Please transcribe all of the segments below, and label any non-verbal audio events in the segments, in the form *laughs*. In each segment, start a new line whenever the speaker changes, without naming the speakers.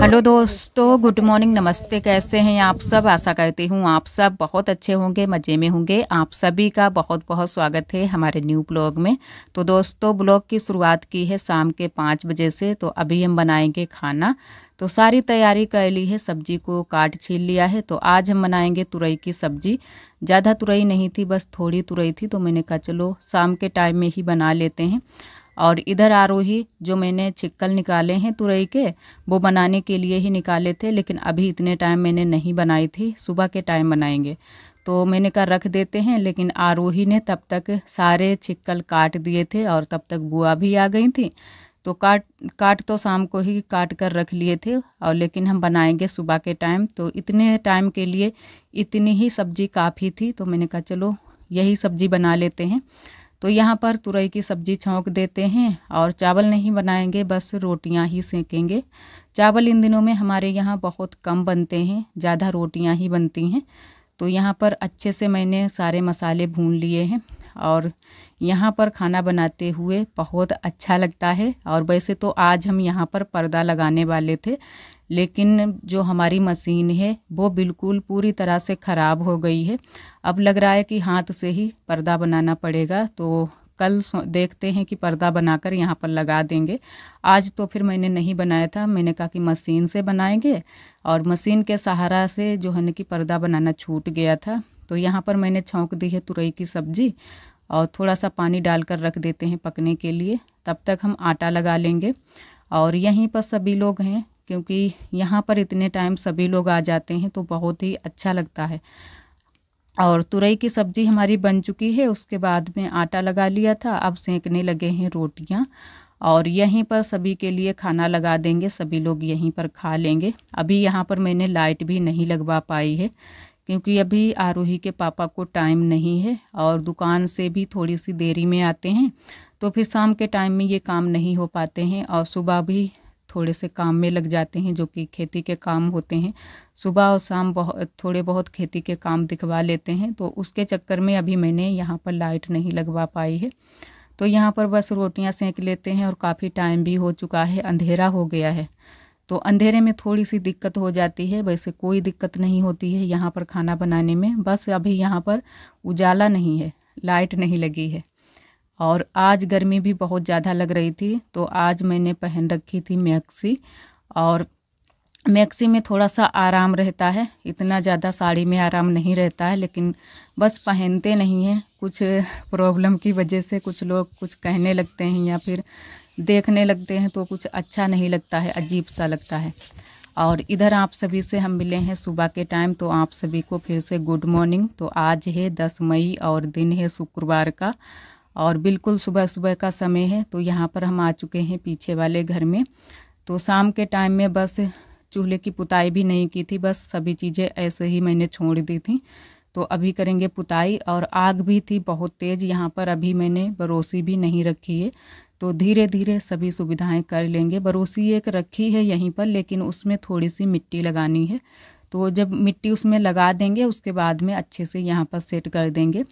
hello दोस्तों good morning नमस्ते कैसे हैं आप सब आशा करती हूँ आप सब बहुत अच्छे होंगे मज़े में होंगे आप सभी का बहुत बहुत स्वागत है हमारे न्यू ब्लॉग में तो दोस्तों ब्लॉग की शुरुआत की है शाम के पाँच बजे से तो अभी हम बनाएंगे खाना तो सारी तैयारी कर ली है सब्जी को काट छील लिया है तो आज हम बनाएंगे तुरई की सब्जी ज़्यादा तुरई नहीं थी बस थोड़ी तुरई थी तो मैंने कहा चलो शाम के टाइम में ही बना लेते हैं और इधर आरोही जो मैंने छिक्कल निकाले हैं तुरई के वो बनाने के लिए ही निकाले थे लेकिन अभी इतने टाइम मैंने नहीं बनाई थी सुबह के टाइम बनाएंगे तो मैंने कहा रख देते हैं लेकिन आरोही ने तब तक सारे छिक्कल काट दिए थे और तब तक बुआ भी आ गई थी तो काट काट तो शाम को ही काट कर रख लिए थे और लेकिन हम बनाएंगे सुबह के टाइम तो इतने टाइम के लिए इतनी ही सब्ज़ी काफ़ी थी तो मैंने कहा चलो यही सब्ज़ी बना लेते हैं तो यहाँ पर तुरई की सब्जी छोंक देते हैं और चावल नहीं बनाएंगे बस रोटियाँ ही सेकेंगे चावल इन दिनों में हमारे यहाँ बहुत कम बनते हैं ज़्यादा रोटियाँ ही बनती हैं तो यहाँ पर अच्छे से मैंने सारे मसाले भून लिए हैं और यहाँ पर खाना बनाते हुए बहुत अच्छा लगता है और वैसे तो आज हम यहाँ पर पर्दा लगाने वाले थे लेकिन जो हमारी मशीन है वो बिल्कुल पूरी तरह से ख़राब हो गई है अब लग रहा है कि हाथ से ही पर्दा बनाना पड़ेगा तो कल देखते हैं कि पर्दा बनाकर यहाँ पर लगा देंगे आज तो फिर मैंने नहीं बनाया था मैंने कहा कि मशीन से बनाएंगे और मशीन के सहारा से जो है ना कि पर्दा बनाना छूट गया था तो यहाँ पर मैंने छौंक दी है तुरई की सब्ज़ी और थोड़ा सा पानी डालकर रख देते हैं पकने के लिए तब तक हम आटा लगा लेंगे और यहीं पर सभी लोग हैं क्योंकि यहाँ पर इतने टाइम सभी लोग आ जाते हैं तो बहुत ही अच्छा लगता है और तुरई की सब्ज़ी हमारी बन चुकी है उसके बाद में आटा लगा लिया था अब सेंकने लगे हैं रोटियाँ और यहीं पर सभी के लिए खाना लगा देंगे सभी लोग यहीं पर खा लेंगे अभी यहाँ पर मैंने लाइट भी नहीं लगवा पाई है क्योंकि अभी आरोही के पापा को टाइम नहीं है और दुकान से भी थोड़ी सी देरी में आते हैं तो फिर शाम के टाइम में ये काम नहीं हो पाते हैं और सुबह भी थोड़े से काम में लग जाते हैं जो कि खेती के काम होते हैं सुबह और शाम बहुत थोड़े बहुत खेती के काम दिखवा लेते हैं तो उसके चक्कर में अभी मैंने यहाँ पर लाइट नहीं लगवा पाई है तो यहाँ पर बस रोटियाँ सेंक लेते हैं और काफ़ी टाइम भी हो चुका है अंधेरा हो गया है तो अंधेरे में थोड़ी सी दिक्कत हो जाती है वैसे कोई दिक्कत नहीं होती है यहाँ पर खाना बनाने में बस अभी यहाँ पर उजाला नहीं है लाइट नहीं लगी है और आज गर्मी भी बहुत ज़्यादा लग रही थी तो आज मैंने पहन रखी थी मैक्सी और मैक्सी में थोड़ा सा आराम रहता है इतना ज़्यादा साड़ी में आराम नहीं रहता है लेकिन बस पहनते नहीं हैं कुछ प्रॉब्लम की वजह से कुछ लोग कुछ कहने लगते हैं या फिर देखने लगते हैं तो कुछ अच्छा नहीं लगता है अजीब सा लगता है और इधर आप सभी से हम मिले हैं सुबह के टाइम तो आप सभी को फिर से गुड मॉर्निंग तो आज है दस मई और दिन है शुक्रवार का और बिल्कुल सुबह सुबह का समय है तो यहाँ पर हम आ चुके हैं पीछे वाले घर में तो शाम के टाइम में बस चूल्हे की पुताई भी नहीं की थी बस सभी चीज़ें ऐसे ही मैंने छोड़ दी थी तो अभी करेंगे पुताई और आग भी थी बहुत तेज़ यहाँ पर अभी मैंने बरोसी भी नहीं रखी है तो धीरे धीरे सभी सुविधाएं कर लेंगे बरोसी एक रखी है यहीं पर लेकिन उसमें थोड़ी सी मिट्टी लगानी है तो जब मिट्टी उसमें लगा देंगे उसके बाद में अच्छे से यहाँ पर सेट कर देंगे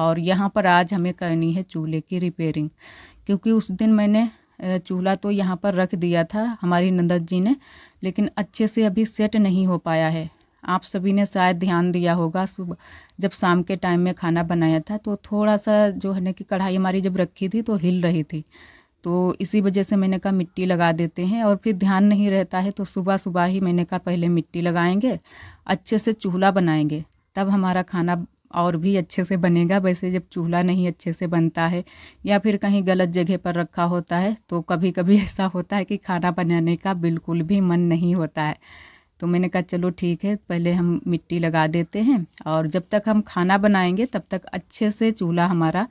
और यहाँ पर आज हमें करनी है चूल्हे की रिपेयरिंग क्योंकि उस दिन मैंने चूल्हा तो यहाँ पर रख दिया था हमारी नंदद जी ने लेकिन अच्छे से अभी सेट नहीं हो पाया है आप सभी ने शायद ध्यान दिया होगा सुबह जब शाम के टाइम में खाना बनाया था तो थोड़ा सा जो है ना कि कढ़ाई हमारी जब रखी थी तो हिल रही थी तो इसी वजह से मैंने कहा मिट्टी लगा देते हैं और फिर ध्यान नहीं रहता है तो सुबह सुबह ही मैंने कहा पहले मिट्टी लगाएंगे अच्छे से चूल्हा बनाएंगे तब हमारा खाना और भी अच्छे से बनेगा वैसे जब चूल्हा नहीं अच्छे से बनता है या फिर कहीं गलत जगह पर रखा होता है तो कभी कभी ऐसा होता है कि खाना बनाने का बिल्कुल भी मन नहीं होता है तो मैंने कहा चलो ठीक है पहले हम मिट्टी लगा देते हैं और जब तक हम खाना बनाएंगे तब तक अच्छे से चूल्हा हमारा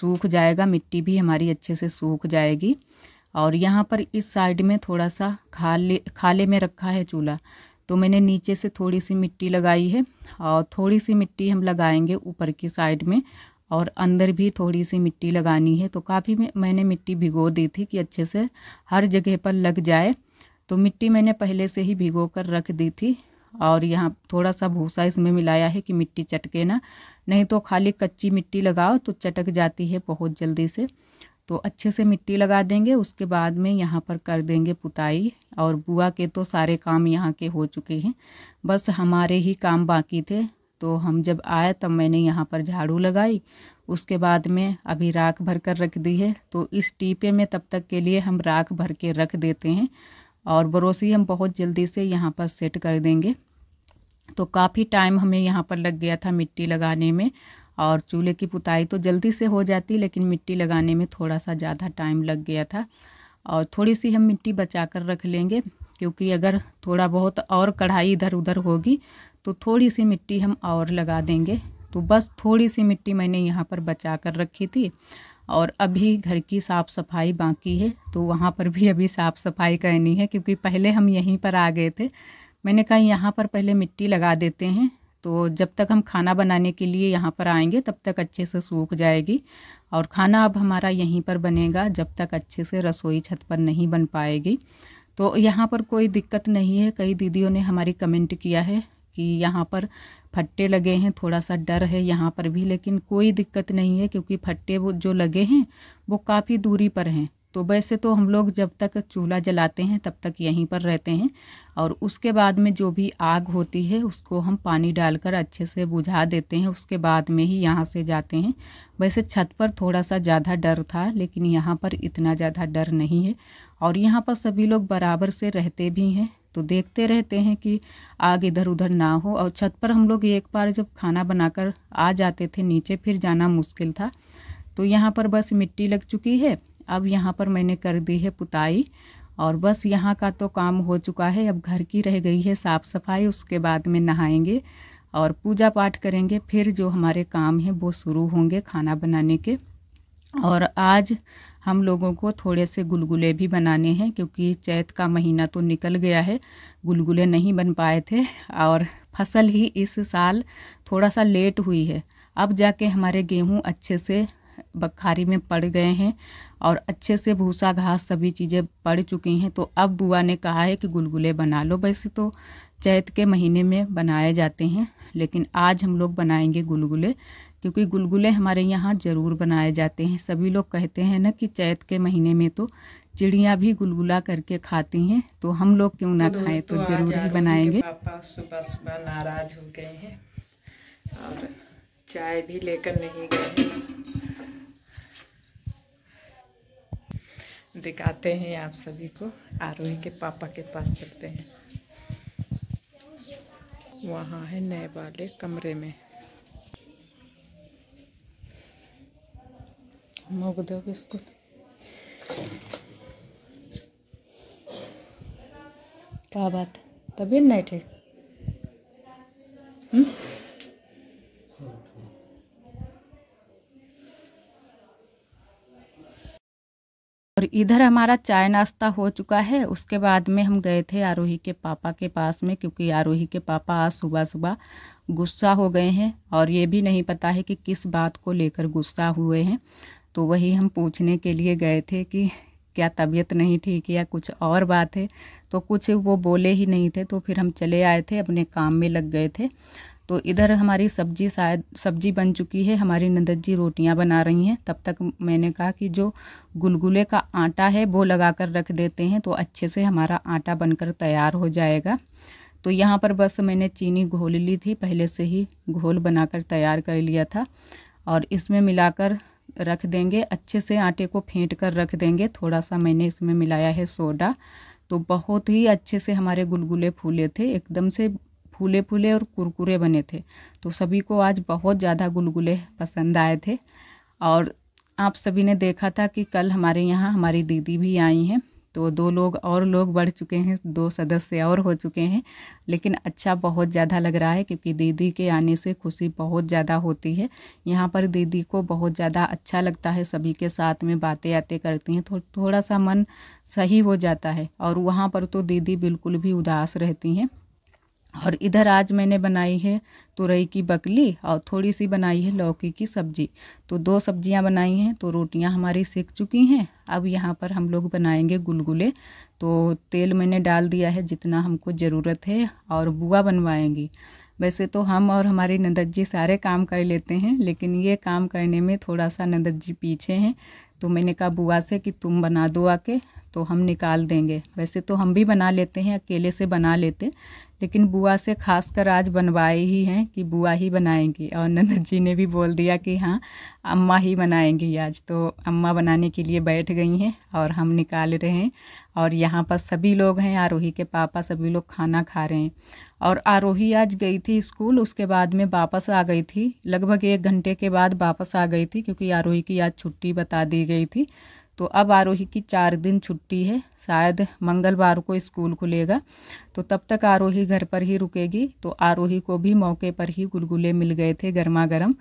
सूख जाएगा मिट्टी भी हमारी अच्छे से सूख जाएगी और यहाँ पर इस साइड में थोड़ा सा खाले खाले में रखा है चूल्हा तो मैंने नीचे से थोड़ी सी मिट्टी लगाई है और थोड़ी सी मिट्टी हम लगाएंगे ऊपर की साइड में और अंदर भी थोड़ी सी मिट्टी लगानी है तो काफ़ी मैंने मिट्टी भिगो दी थी कि अच्छे से हर जगह पर लग जाए तो मिट्टी मैंने पहले से ही भिगो कर रख दी थी और यहाँ थोड़ा सा भूसा इसमें मिलाया है कि मिट्टी चटके ना नहीं तो खाली कच्ची मिट्टी लगाओ तो चटक जाती है बहुत जल्दी से तो अच्छे से मिट्टी लगा देंगे उसके बाद में यहाँ पर कर देंगे पुताई और बुआ के तो सारे काम यहाँ के हो चुके हैं बस हमारे ही काम बाकी थे तो हम जब आए तब मैंने यहाँ पर झाड़ू लगाई उसके बाद में अभी राख भर कर रख दी है तो इस टीपे में तब तक के लिए हम राख भर के रख देते हैं और बरोसी हम बहुत जल्दी से यहाँ पर सेट कर देंगे तो काफ़ी टाइम हमें यहाँ पर लग गया था मिट्टी लगाने में और चूल्हे की पुताई तो जल्दी से हो जाती लेकिन मिट्टी लगाने में थोड़ा सा ज़्यादा टाइम लग गया था और थोड़ी सी हम मिट्टी बचा कर रख लेंगे क्योंकि अगर थोड़ा बहुत और कढ़ाई इधर उधर होगी तो थोड़ी सी मिट्टी हम और लगा देंगे तो बस थोड़ी सी मिट्टी मैंने यहाँ पर बचा कर रखी थी और अभी घर की साफ़ सफाई बाकी है तो वहाँ पर भी अभी साफ़ सफाई करनी है क्योंकि पहले हम यहीं पर आ गए थे मैंने कहा यहाँ पर पहले मिट्टी लगा देते हैं तो जब तक हम खाना बनाने के लिए यहाँ पर आएंगे तब तक अच्छे से सूख जाएगी और खाना अब हमारा यहीं पर बनेगा जब तक अच्छे से रसोई छत पर नहीं बन पाएगी तो यहाँ पर कोई दिक्कत नहीं है कई दीदियों ने हमारी कमेंट किया है कि यहाँ पर फट्टे लगे हैं थोड़ा सा डर है यहाँ पर भी लेकिन कोई दिक्कत नहीं है क्योंकि फट्टे वो जो लगे हैं वो काफ़ी दूरी पर हैं तो वैसे तो हम लोग जब तक चूल्हा जलाते हैं तब तक यहीं पर रहते हैं और उसके बाद में जो भी आग होती है उसको हम पानी डालकर अच्छे से बुझा देते हैं उसके बाद में ही यहाँ से जाते हैं वैसे छत पर थोड़ा सा ज़्यादा डर था लेकिन यहाँ पर इतना ज़्यादा डर नहीं है और यहाँ पर सभी लोग बराबर से रहते भी हैं तो देखते रहते हैं कि आग इधर उधर ना हो और छत पर हम लोग एक बार जब खाना बनाकर आ जाते थे नीचे फिर जाना मुश्किल था तो यहाँ पर बस मिट्टी लग चुकी है अब यहाँ पर मैंने कर दी है पुताई और बस यहाँ का तो काम हो चुका है अब घर की रह गई है साफ़ सफाई उसके बाद में नहाएंगे और पूजा पाठ करेंगे फिर जो हमारे काम हैं वो शुरू होंगे खाना बनाने के और आज हम लोगों को थोड़े से गुलगुले भी बनाने हैं क्योंकि चैत का महीना तो निकल गया है गुलगुले नहीं बन पाए थे और फसल ही इस साल थोड़ा सा लेट हुई है अब जाके हमारे गेहूँ अच्छे से बखारी में पड़ गए हैं और अच्छे से भूसा घास सभी चीज़ें पड़ चुकी हैं तो अब बुआ ने कहा है कि गुलगुले बना लो वैसे तो चैत के महीने में बनाए जाते हैं लेकिन आज हम लोग बनाएंगे गुलगुले क्योंकि गुलगुले हमारे यहाँ ज़रूर बनाए जाते हैं सभी लोग कहते हैं ना कि चैत के महीने में तो चिड़िया भी गुलगुला करके खाती हैं तो हम लोग क्यों ना तो खाएं तो ज़रूर ही बनाएंगे पापा सुबह सुबह नाराज हो गए हैं और चाय भी लेकर नहीं गए दिखाते हैं आप सभी को आरोही के पापा के पास चलते हैं वहाँ है नए वाले कमरे में मुग दो बिस्कुट क्या बात है तबीयत नहीं और इधर हमारा चाय नाश्ता हो चुका है उसके बाद में हम गए थे आरोही के पापा के पास में क्योंकि आरोही के पापा आज सुबह सुबह गुस्सा हो गए हैं और ये भी नहीं पता है कि किस बात को लेकर गुस्सा हुए हैं तो वही हम पूछने के लिए गए थे कि क्या तबीयत नहीं ठीक या कुछ और बात है तो कुछ वो बोले ही नहीं थे तो फिर हम चले आए थे अपने काम में लग गए थे तो इधर हमारी सब्जी शायद सब्जी बन चुकी है हमारी नंदद जी रोटियां बना रही हैं तब तक मैंने कहा कि जो गुलगुले का आटा है वो लगा कर रख देते हैं तो अच्छे से हमारा आटा बनकर तैयार हो जाएगा तो यहाँ पर बस मैंने चीनी घोल ली थी पहले से ही घोल बनाकर तैयार कर लिया था और इसमें मिलाकर रख देंगे अच्छे से आटे को फेंट कर रख देंगे थोड़ा सा मैंने इसमें मिलाया है सोडा तो बहुत ही अच्छे से हमारे गुलगुले फूले थे एकदम से फूले फूले और कुरकुरे बने थे तो सभी को आज बहुत ज़्यादा गुलगुले पसंद आए थे और आप सभी ने देखा था कि कल हमारे यहाँ हमारी दीदी भी आई हैं तो दो लोग और लोग बढ़ चुके हैं दो सदस्य और हो चुके हैं लेकिन अच्छा बहुत ज़्यादा लग रहा है क्योंकि दीदी के आने से खुशी बहुत ज़्यादा होती है यहाँ पर दीदी को बहुत ज़्यादा अच्छा लगता है सभी के साथ में बातें आते करती हैं थो, थोड़ा सा मन सही हो जाता है और वहाँ पर तो दीदी बिल्कुल भी उदास रहती हैं और इधर आज मैंने बनाई है तुरई की बकली और थोड़ी सी बनाई है लौकी की सब्जी तो दो सब्जियां बनाई हैं तो रोटियां हमारी सेक चुकी हैं अब यहाँ पर हम लोग बनाएंगे गुलगुले तो तेल मैंने डाल दिया है जितना हमको ज़रूरत है और बुआ बनवाएंगी वैसे तो हम और हमारी नंदद जी सारे काम कर लेते हैं लेकिन ये काम करने में थोड़ा सा नंदद जी पीछे हैं तो मैंने कहा बुआ से कि तुम बना दो आके तो हम निकाल देंगे वैसे तो हम भी बना लेते हैं अकेले से बना लेते लेकिन बुआ से खास कर आज बनवाए ही हैं कि बुआ ही बनाएंगी और नंद जी ने भी बोल दिया कि हाँ अम्मा ही बनाएंगी आज तो अम्मा बनाने के लिए बैठ गई हैं और हम निकाल रहे हैं और यहाँ पर सभी लोग हैं आरोही के पापा सभी लोग खाना खा रहे हैं और आरोही आज गई थी स्कूल उसके बाद में वापस आ गई थी लगभग एक घंटे के बाद वापस आ गई थी क्योंकि आरोही की आज छुट्टी बता दी गई थी तो अब आरोही की चार दिन छुट्टी है शायद मंगलवार को स्कूल खुलेगा तो तब तक आरोही घर पर ही रुकेगी तो आरोही को भी मौके पर ही गुलगुले मिल गए थे गर्मा गर्म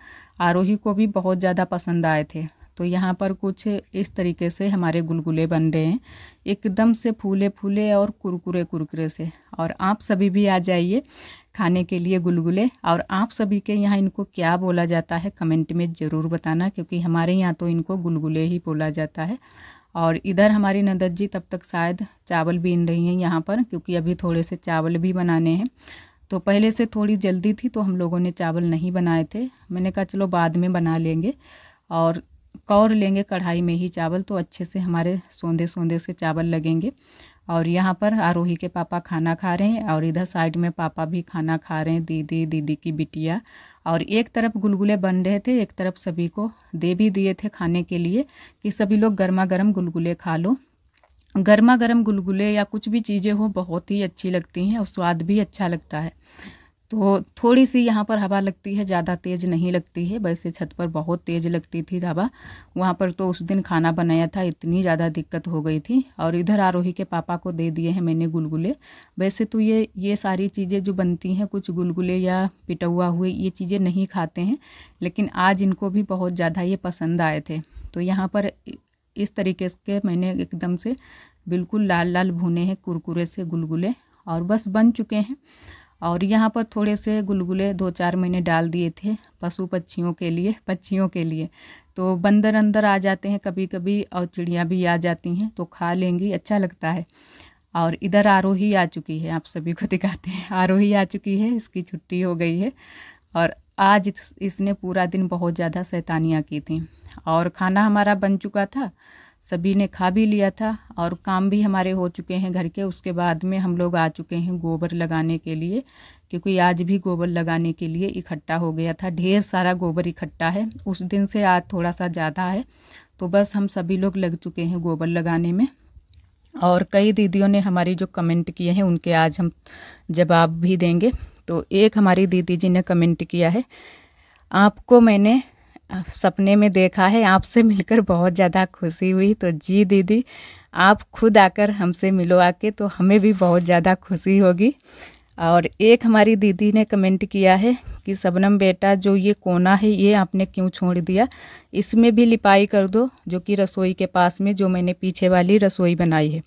आरोही को भी बहुत ज़्यादा पसंद आए थे तो यहाँ पर कुछ इस तरीके से हमारे गुलगुले बन रहे हैं एकदम से फूले फूले और कुरकुरे कुरकुरे से और आप सभी भी आ जाइए खाने के लिए गुलगुले और आप सभी के यहाँ इनको क्या बोला जाता है कमेंट में ज़रूर बताना क्योंकि हमारे यहाँ तो इनको गुलगुले ही बोला जाता है और इधर हमारी नंदद जी तब तक शायद चावल बीन रही हैं यहाँ पर क्योंकि अभी थोड़े से चावल भी बनाने हैं तो पहले से थोड़ी जल्दी थी तो हम लोगों ने चावल नहीं बनाए थे मैंने कहा चलो बाद में बना लेंगे और कौर लेंगे कढ़ाई में ही चावल तो अच्छे से हमारे सौंधे सौंधे से चावल लगेंगे और यहाँ पर आरोही के पापा खाना खा रहे हैं और इधर साइड में पापा भी खाना खा रहे हैं दीदी दीदी की बिटिया और एक तरफ गुलगुले बन रहे थे एक तरफ सभी को दे भी दिए थे खाने के लिए कि सभी लोग गर्मा गर्म गुलगुले खा लो गर्मा गर्म गुलगुले या कुछ भी चीज़ें हो बहुत ही अच्छी लगती हैं और स्वाद भी अच्छा लगता है तो थोड़ी सी यहाँ पर हवा लगती है ज़्यादा तेज़ नहीं लगती है वैसे छत पर बहुत तेज़ लगती थी हवा वहाँ पर तो उस दिन खाना बनाया था इतनी ज़्यादा दिक्कत हो गई थी और इधर आरोही के पापा को दे दिए हैं मैंने गुलगुले वैसे तो ये ये सारी चीज़ें जो बनती हैं कुछ गुलगुले या पिटौआ हुए ये चीज़ें नहीं खाते हैं लेकिन आज इनको भी बहुत ज़्यादा ये पसंद आए थे तो यहाँ पर इस तरीके के मैंने एकदम से बिल्कुल लाल लाल भुने हैं कुरकुरे से गुलगुले और बस बन चुके हैं और यहाँ पर थोड़े से गुलगुले दो चार महीने डाल दिए थे पशु पक्षियों के लिए पक्षियों के लिए तो बंदर अंदर आ जाते हैं कभी कभी और चिड़ियाँ भी आ जाती हैं तो खा लेंगी अच्छा लगता है और इधर आरोही आ चुकी है आप सभी को दिखाते हैं आरोही आ चुकी है इसकी छुट्टी हो गई है और आज इसने पूरा दिन बहुत ज़्यादा शैतानियाँ की थी और खाना हमारा बन चुका था सभी ने खा भी लिया था और काम भी हमारे हो चुके हैं घर के उसके बाद में हम लोग आ चुके हैं गोबर लगाने के लिए क्योंकि आज भी गोबर लगाने के लिए इकट्ठा हो गया था ढेर सारा गोबर इकट्ठा है उस दिन से आज थोड़ा सा ज़्यादा है तो बस हम सभी लोग लग चुके हैं गोबर लगाने में और कई दीदियों ने हमारी जो कमेंट किए हैं उनके आज हम जवाब भी देंगे तो एक हमारी दीदी जी ने कमेंट किया है आपको मैंने सपने में देखा है आपसे मिलकर बहुत ज़्यादा खुशी हुई तो जी दीदी आप खुद आकर हमसे मिलो आके तो हमें भी बहुत ज़्यादा खुशी होगी और एक हमारी दीदी ने कमेंट किया है कि सबनम बेटा जो ये कोना है ये आपने क्यों छोड़ दिया इसमें भी लिपाई कर दो जो कि रसोई के पास में जो मैंने पीछे वाली रसोई बनाई है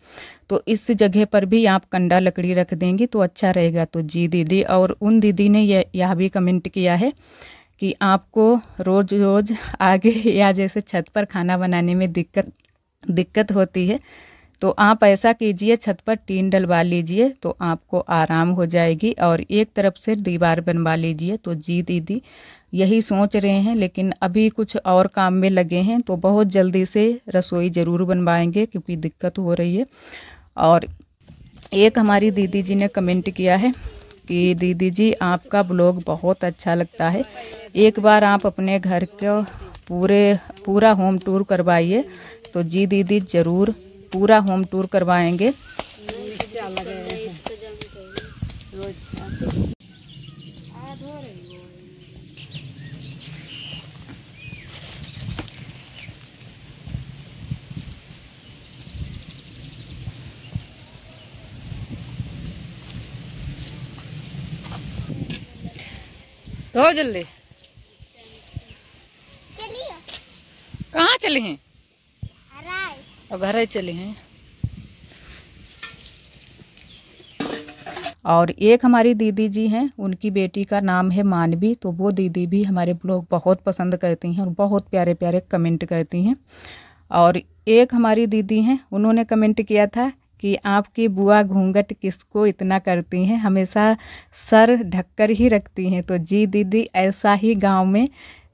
तो इस जगह पर भी आप कंडा लकड़ी रख देंगी तो अच्छा रहेगा तो जी दीदी और उन दीदी ने यह यह भी कमेंट किया है कि आपको रोज़ रोज़ आगे *laughs* या जैसे छत पर खाना बनाने में दिक्कत दिक्कत होती है तो आप ऐसा कीजिए छत पर टीन डलवा लीजिए तो आपको आराम हो जाएगी और एक तरफ से दीवार बनवा लीजिए तो जी दीदी यही सोच रहे हैं लेकिन अभी कुछ और काम में लगे हैं तो बहुत जल्दी से रसोई ज़रूर बनवाएंगे क्योंकि दिक्कत हो रही है और एक हमारी दीदी जी ने कमेंट किया है कि दीदी जी आपका ब्लॉग बहुत अच्छा लगता है एक बार आप अपने घर को पूरे पूरा होम टूर करवाइए तो जी दीदी ज़रूर पूरा होम टूर करवाएंगे तो जल्दी कहाँ चले हैं अब घर चले हैं और एक हमारी दीदी जी हैं उनकी बेटी का नाम है मानवी तो वो दीदी भी हमारे ब्लॉग बहुत पसंद करती हैं और बहुत प्यारे प्यारे कमेंट करती हैं और एक हमारी दीदी हैं उन्होंने कमेंट किया था कि आपकी बुआ घूंघट किसको इतना करती हैं हमेशा सर ढककर ही रखती हैं तो जी दीदी ऐसा ही गांव में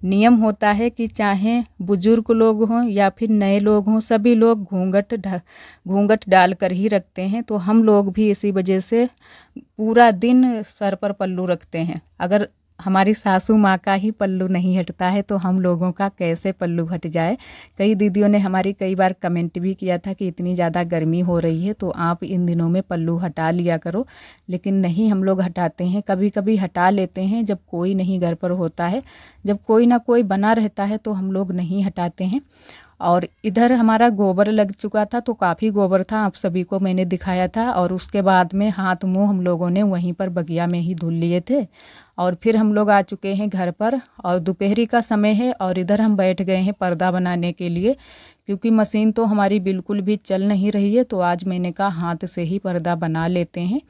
नियम होता है कि चाहे बुजुर्ग लोग हों या फिर नए लोग हों सभी लोग घूंघट घूंघट डाल कर ही रखते हैं तो हम लोग भी इसी वजह से पूरा दिन सर पर पल्लू रखते हैं अगर हमारी सासू माँ का ही पल्लू नहीं हटता है तो हम लोगों का कैसे पल्लू हट जाए कई दीदियों ने हमारी कई बार कमेंट भी किया था कि इतनी ज़्यादा गर्मी हो रही है तो आप इन दिनों में पल्लू हटा लिया करो लेकिन नहीं हम लोग हटाते हैं कभी कभी हटा लेते हैं जब कोई नहीं घर पर होता है जब कोई ना कोई बना रहता है तो हम लोग नहीं हटाते हैं और इधर हमारा गोबर लग चुका था तो काफ़ी गोबर था आप सभी को मैंने दिखाया था और उसके बाद में हाथ मुंह हम लोगों ने वहीं पर बगिया में ही धुल लिए थे और फिर हम लोग आ चुके हैं घर पर और दोपहरी का समय है और इधर हम बैठ गए हैं पर्दा बनाने के लिए क्योंकि मशीन तो हमारी बिल्कुल भी चल नहीं रही है तो आज मैंने कहा हाथ से ही पर्दा बना लेते हैं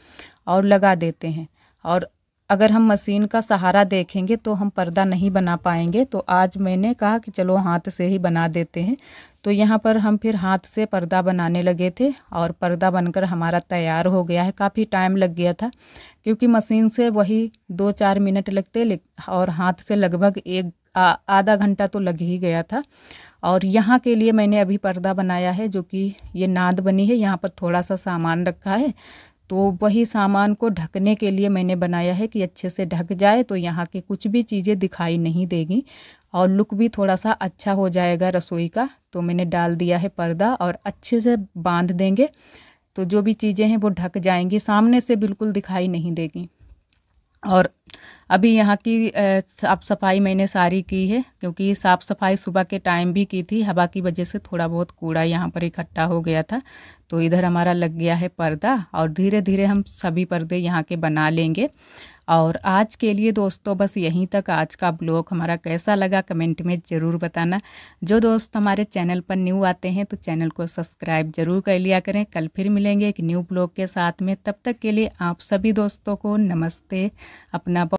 और लगा देते हैं और अगर हम मशीन का सहारा देखेंगे तो हम पर्दा नहीं बना पाएंगे तो आज मैंने कहा कि चलो हाथ से ही बना देते हैं तो यहाँ पर हम फिर हाथ से पर्दा बनाने लगे थे और पर्दा बनकर हमारा तैयार हो गया है काफ़ी टाइम लग गया था क्योंकि मशीन से वही दो चार मिनट लगते और हाथ से लगभग एक आधा घंटा तो लग ही गया था और यहाँ के लिए मैंने अभी पर्दा बनाया है जो कि ये नाद बनी है यहाँ पर थोड़ा सा सामान रखा है तो वही सामान को ढकने के लिए मैंने बनाया है कि अच्छे से ढक जाए तो यहाँ की कुछ भी चीज़ें दिखाई नहीं देगी और लुक भी थोड़ा सा अच्छा हो जाएगा रसोई का तो मैंने डाल दिया है पर्दा और अच्छे से बांध देंगे तो जो भी चीज़ें हैं वो ढक जाएंगी सामने से बिल्कुल दिखाई नहीं देगी और अभी यहाँ की साफ़ सफाई मैंने सारी की है क्योंकि साफ़ सफाई सुबह के टाइम भी की थी हवा की वजह से थोड़ा बहुत कूड़ा यहाँ पर इकट्ठा हो गया था तो इधर हमारा लग गया है पर्दा और धीरे धीरे हम सभी पर्दे यहाँ के बना लेंगे और आज के लिए दोस्तों बस यहीं तक आज का ब्लॉग हमारा कैसा लगा कमेंट में ज़रूर बताना जो दोस्त हमारे चैनल पर न्यू आते हैं तो चैनल को सब्सक्राइब ज़रूर कर लिया करें कल फिर मिलेंगे एक न्यू ब्लॉग के साथ में तब तक के लिए आप सभी दोस्तों को नमस्ते अपना